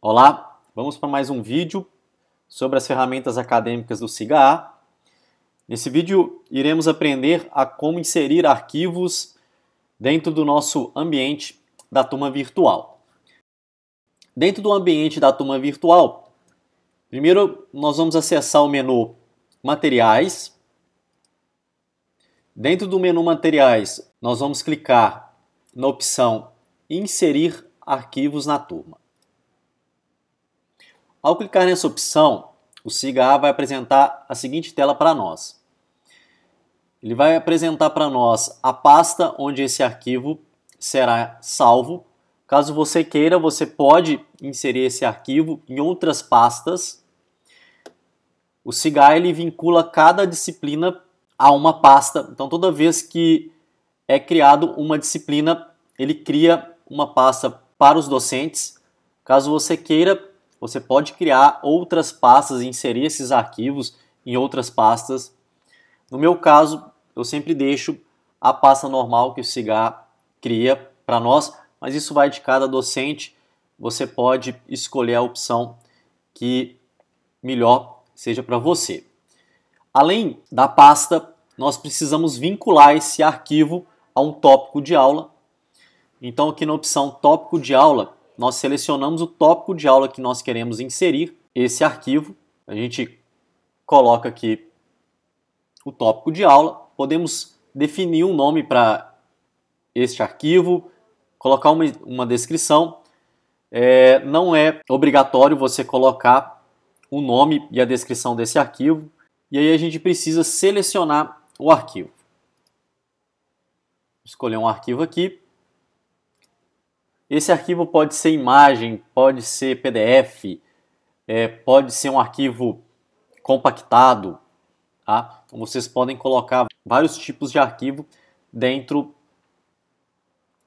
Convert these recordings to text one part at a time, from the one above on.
Olá, vamos para mais um vídeo sobre as ferramentas acadêmicas do siga Nesse vídeo, iremos aprender a como inserir arquivos dentro do nosso ambiente da turma virtual. Dentro do ambiente da turma virtual, primeiro nós vamos acessar o menu Materiais. Dentro do menu Materiais, nós vamos clicar na opção Inserir arquivos na turma. Ao clicar nessa opção, o SIGA A vai apresentar a seguinte tela para nós. Ele vai apresentar para nós a pasta onde esse arquivo será salvo. Caso você queira, você pode inserir esse arquivo em outras pastas. O SIGA ele vincula cada disciplina a uma pasta. Então, toda vez que é criado uma disciplina, ele cria uma pasta para os docentes. Caso você queira, você pode criar outras pastas e inserir esses arquivos em outras pastas. No meu caso, eu sempre deixo a pasta normal que o CIGA cria para nós, mas isso vai de cada docente. Você pode escolher a opção que melhor seja para você. Além da pasta, nós precisamos vincular esse arquivo a um tópico de aula. Então, aqui na opção tópico de aula, nós selecionamos o tópico de aula que nós queremos inserir, esse arquivo. A gente coloca aqui o tópico de aula. Podemos definir um nome para este arquivo, colocar uma, uma descrição. É, não é obrigatório você colocar o nome e a descrição desse arquivo. E aí a gente precisa selecionar o arquivo. Escolher um arquivo aqui esse arquivo pode ser imagem, pode ser PDF, é, pode ser um arquivo compactado. Tá? Então, vocês podem colocar vários tipos de arquivo dentro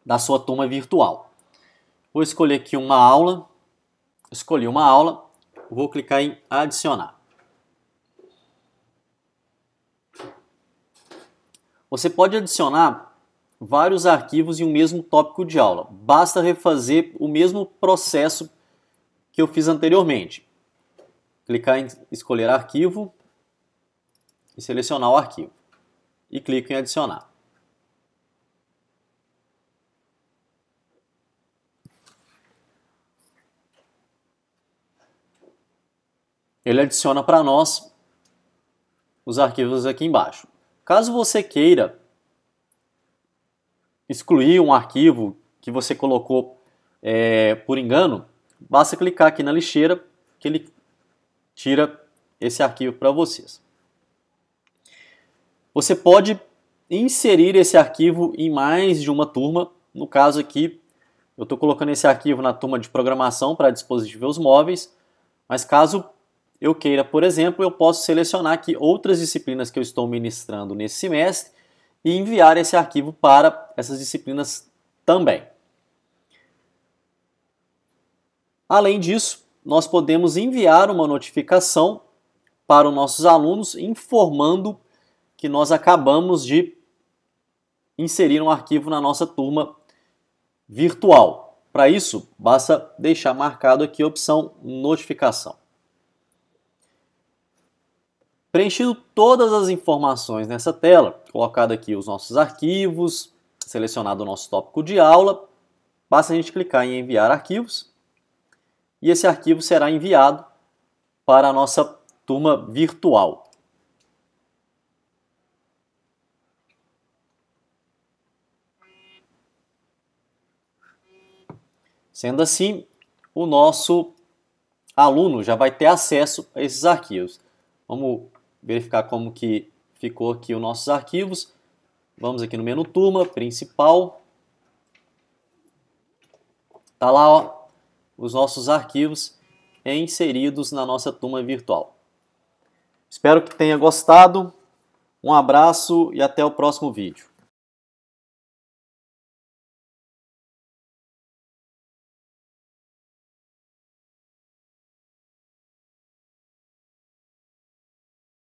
da sua turma virtual. Vou escolher aqui uma aula, escolhi uma aula, vou clicar em adicionar. Você pode adicionar vários arquivos em um mesmo tópico de aula. Basta refazer o mesmo processo que eu fiz anteriormente. Clicar em escolher arquivo e selecionar o arquivo. E clico em adicionar. Ele adiciona para nós os arquivos aqui embaixo. Caso você queira excluir um arquivo que você colocou é, por engano, basta clicar aqui na lixeira que ele tira esse arquivo para vocês. Você pode inserir esse arquivo em mais de uma turma. No caso aqui, eu estou colocando esse arquivo na turma de programação para dispositivos móveis, mas caso eu queira, por exemplo, eu posso selecionar aqui outras disciplinas que eu estou ministrando nesse semestre e enviar esse arquivo para essas disciplinas também. Além disso, nós podemos enviar uma notificação para os nossos alunos informando que nós acabamos de inserir um arquivo na nossa turma virtual. Para isso, basta deixar marcado aqui a opção notificação. Preenchido todas as informações nessa tela, colocado aqui os nossos arquivos, selecionado o nosso tópico de aula, basta a gente clicar em enviar arquivos e esse arquivo será enviado para a nossa turma virtual. Sendo assim, o nosso aluno já vai ter acesso a esses arquivos. Vamos verificar como que ficou aqui os nossos arquivos. Vamos aqui no menu turma, principal. Tá lá, ó, os nossos arquivos inseridos na nossa turma virtual. Espero que tenha gostado. Um abraço e até o próximo vídeo.